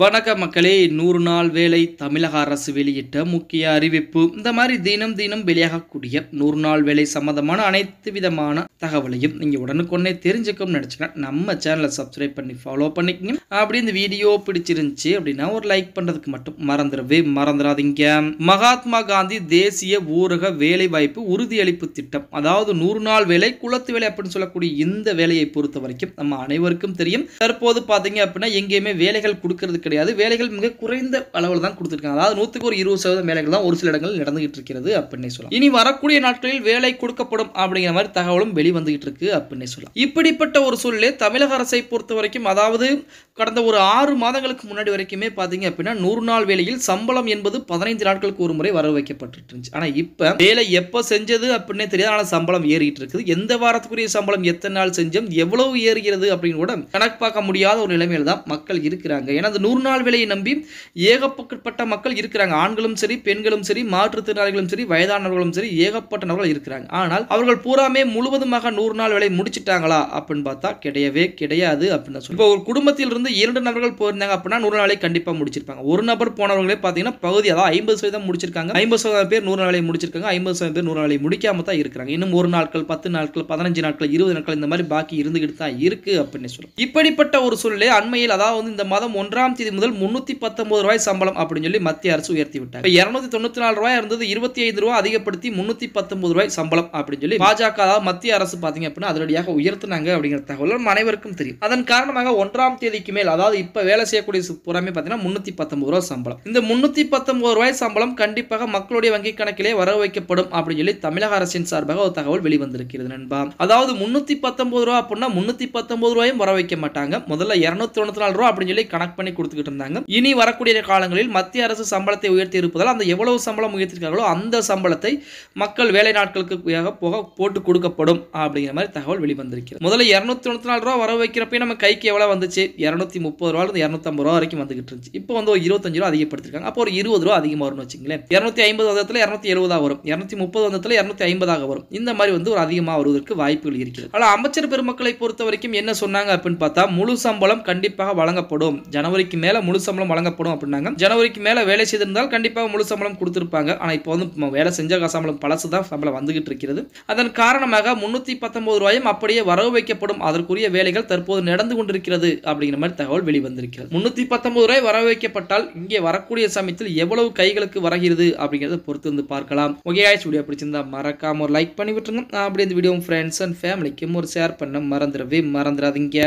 வணக்க மக்களே நூறு நாள் வேலை தமிழக அரசு வெளியிட்ட முக்கிய அறிவிப்பு இந்த மாதிரி தினம் தினம் வெளியாகக்கூடிய நூறு நாள் வேலை சம்மந்தமான அனைத்து விதமான தகவலையும் நீங்கள் உடனுக்குடனே தெரிஞ்சுக்கணும்னு நினச்சிங்கன்னா நம்ம சேனலை சப்ஸ்கிரைப் பண்ணி ஃபாலோ பண்ணிக்கங்க அப்படி இந்த வீடியோ பிடிச்சிருந்துச்சு அப்படின்னா ஒரு லைக் பண்ணுறதுக்கு மட்டும் மறந்துடவே மறந்துடாதீங்க மகாத்மா காந்தி தேசிய ஊரக வேலை வாய்ப்பு உறுதியளிப்பு திட்டம் அதாவது நூறு நாள் வேலை குளத்து வேலை அப்படின்னு சொல்லக்கூடிய இந்த வேலையை பொறுத்த வரைக்கும் நம்ம அனைவருக்கும் தெரியும் தற்போது பார்த்தீங்க அப்படின்னா எங்கேயுமே வேலைகள் கொடுக்கறதுக்கு கிடையாது வேலைகள் மிக குறைந்த அளவில் தான் கொடுத்துருக்காங்க அதாவது நூற்றுக்கு ஒரு இருபது சதவீதம் வேலைகள் தான் ஒரு சில இடங்கள் நடந்துகிட்டு இருக்கிறது அப்படின்னு சொல்லலாம் இனி வரக்கூடிய நாட்களில் வேலை கொடுக்கப்படும் அப்படிங்கிற மாதிரி தகவலும் வெளிவந்துகிட்டு இருக்கு அப்படின்னு சொல்லலாம் இப்படிப்பட்ட ஒரு சூழ்நிலை தமிழக அரசை பொறுத்த வரைக்கும் அதாவது கடந்த ஒரு ஆறு மாதங்களுக்கு முன்னாடி வரைக்குமே பார்த்தீங்க அப்படின்னா நூறு நாள் வேலையில் சம்பளம் என்பது பதினைந்து நாட்களுக்கு ஒரு முறை வர வைக்கப்பட்டு இருந்துச்சு ஆனால் இப்போ வேலை எப்போ செஞ்சது அப்படின்னே தெரியாது ஆனால் சம்பளம் ஏறிட்டு இருக்குது எந்த வாரத்துக்குரிய சம்பளம் எத்தனை நாள் செஞ்சோம் எவ்வளவு ஏறுகிறது அப்படின்னு கூட கணக்கு பார்க்க முடியாத ஒரு நிலைமையில் தான் மக்கள் இருக்கிறாங்க ஏன்னா நூறு நாள் விலையை நம்பி ஏகப்பட்ட மக்கள் இருக்கிறாங்க ஆண்களும் சரி பெண்களும் சரி மாற்றுத்திறனாளிகளும் சரி வயதானவர்களும் சரி ஏகப்பட்ட நபர்கள் இருக்கிறாங்க ஆனால் அவர்கள் பூராமே முழுவதுமாக நூறு நாள் விலை முடிச்சிட்டாங்களா அப்படின்னு பார்த்தா கிடையவே கிடையாது அப்படின்னு சொல்லி இப்போ ஒரு குடும்பத்தில் இருந்து இரண்டு நபர்கள் போயிருந்தாங்க அப்படின்னா நூறு நாளை கண்டிப்பாக முடிச்சிருப்பாங்க ஒரு நபர் போனவர்களே பார்த்தீங்கன்னா பகுதி அதாவது ஐம்பது சதவீதம் முடிச்சிருக்காங்க ஐம்பது சதவீதம் பேர் நூறு நாளை முடிச்சிருக்காங்க ஐம்பது சதவீதம் பேர் நூறு நாளை முடிக்காம தான் இருக்கிறாங்க இன்னும் ஒரு நாட்கள் பத்து நாட்கள் பதினஞ்சு நாட்கள் இருபது நாட்கள் இந்த மாதிரி பாக்கி இருந்துகிட்டு தான் இருக்கு அப்படின்னு சொல்லி இப்படிப்பட்ட ஒரு சூழ்நிலை அண்மையில் அதாவது இந்த மாதம் ஒன்றாம் இருபத்தி முதல் முன்னூற்றி பத்தொன்பது ரூபாய் சம்பளம் அப்படின்னு சொல்லி மத்திய அரசு உயர்த்தி விட்டார் இப்போ இருநூத்தி தொண்ணூத்தி நாலு ரூபாய் இருந்தது இருபத்தி ஐந்து ரூபாய் அதிகப்படுத்தி முன்னூற்றி பத்தொன்பது ரூபாய் சம்பளம் அப்படின்னு சொல்லி பாஜக மத்திய அரசு பார்த்தீங்க அப்படின்னா அதிரடியாக உயர்த்தினாங்க அப்படிங்கிற தகவல் அனைவருக்கும் தெரியும் அதன் காரணமாக ஒன்றாம் தேதிக்கு மேல் அதாவது இப்போ வேலை செய்யக்கூடிய புறமே பார்த்தீங்கன்னா முன்னூத்தி பத்தொன்பது ரூபாய் சம்பளம் இந்த முன்னூத்தி பத்தொன்பது ரூபாய் சம்பளம் கண்டிப்பாக மக்களுடைய வங்கி கணக்கிலே வர வைக்கப்படும் அப்படின்னு சொல்லி தமிழக அரசின் சார்பாக ஒரு தகவல் வெளிவந்திருக்கிறது நண்பா அதாவது முன்னூத்தி பத்தொன்பது ரூபா அப்படின்னா முன்னூத்தி பத்தொன்பது ரூபாயும் வர வைக்க மாட்டாங்க முதல்ல இருநூத்தி தொண்ணூத்தி நாலு ரூபா அப்படின்னு சொல்லி கணக்கு பண்ணி கொடுத்து கொடுத்துக்கிட்டு இருந்தாங்க இனி வரக்கூடிய காலங்களில் மத்திய அரசு சம்பளத்தை உயர்த்தி இருப்பதால் அந்த எவ்வளவு சம்பளம் உயர்த்திருக்காங்களோ அந்த சம்பளத்தை மக்கள் வேலை நாட்களுக்கு போக போட்டு கொடுக்கப்படும் அப்படிங்கிற மாதிரி தகவல் வெளிவந்திருக்கிறது முதல்ல இரநூத்தி தொண்ணூத்தி நாலு ரூபா வர வைக்கிறப்ப நம்ம கைக்கு எவ்வளோ வந்துச்சு இரநூத்தி முப்பது ரூபா இருந்து இரநூத்தம்பது ரூபா வரைக்கும் வந்துகிட்டு இருந்துச்சு இப்போ வந்து ஒரு இருபத்தஞ்சு ரூபா அதிகப்படுத்திருக்காங்க அப்போ ஒரு இருபது ரூபா அதிகமாக வரும்னு வச்சுங்களேன் இரநூத்தி ஐம்பது வந்தத்தில் இரநூத்தி எழுபதாக வரும் இரநூத்தி முப்பது வந்தத்தில் இரநூத்தி ஐம்பதாக வரும் இந்த மாதிரி வந்து ஒரு அதிகமாக வருவதற்கு வாய்ப்புகள் இருக்கிறது ஆனால் அமைச்சர் பெருமக்களை பொறுத்த வரைக்கும் என்ன சொன்னாங்க அப்படின்னு பார்த்தா முழு சம்பளம் கண்டிப்பாக வழங்கப்படும் ஜனவரிக்கு மேல முழு சம்பளம் வழங்கப்படும் அப்படின்னாங்க ஜனவரிக்கு மேல வேலை செய்திருந்தால் கண்டிப்பாக முழு சம்பளம் கொடுத்துருப்பாங்க ஆனா இப்போ வந்து வேலை செஞ்ச சம்பளம் பழசு தான் சம்பளம் வந்துகிட்டு இருக்கிறது அதன் காரணமாக முன்னூத்தி பத்தொன்பது ரூபாயும் அப்படியே வரவு வைக்கப்படும் அதற்குரிய வேலைகள் தற்போது நடந்து கொண்டிருக்கிறது அப்படிங்கிற மாதிரி தகவல் வெளிவந்திருக்கிறது முன்னூத்தி பத்தொன்பது ரூபாய் வரவு வைக்கப்பட்டால் இங்கே வரக்கூடிய சமயத்தில் எவ்வளவு கைகளுக்கு வரகிறது அப்படிங்கிறத பொறுத்து வந்து பார்க்கலாம் ஓகே ஆயிடுச்சு வீடியோ பிடிச்சிருந்தா மறக்காம ஒரு லைக் பண்ணி விட்டுருங்க அப்படி இந்த வீடியோ ஃப்ரெண்ட்ஸ் அண்ட் ஃபேமிலிக்கும் ஒரு ஷேர் பண்ண மறந்துடவே மறந்துடாதீங்க